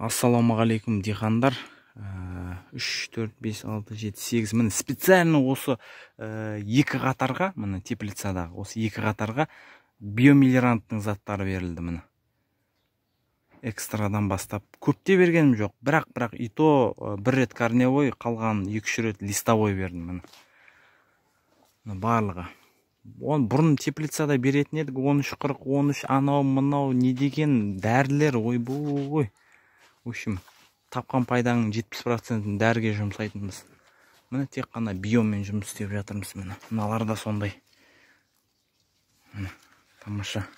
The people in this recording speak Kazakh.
ассалаумағалейкум диқандар э, үш төрт бес алты жеті сегіз міне специально осы э, екі қатарға міне теплицадағы осы екі қатарға биомиллеранттың заттары берілді міне экстрадан бастап көпте бергенім жоқ бірақ бірақ и то э, бір рет корневой қалған екі үш рет листовой бердім міне барлығы оны бұрын теплицада беретін едік он үш қырық он үш анау мынау не деген дәрілер ойбой в общем тапқан пайданың жетпіс процентін дәріге жұмсайтынбыз міне тек қана биомен жұмыс істеп жатырмыз міне мыналар да сондай міне тамаша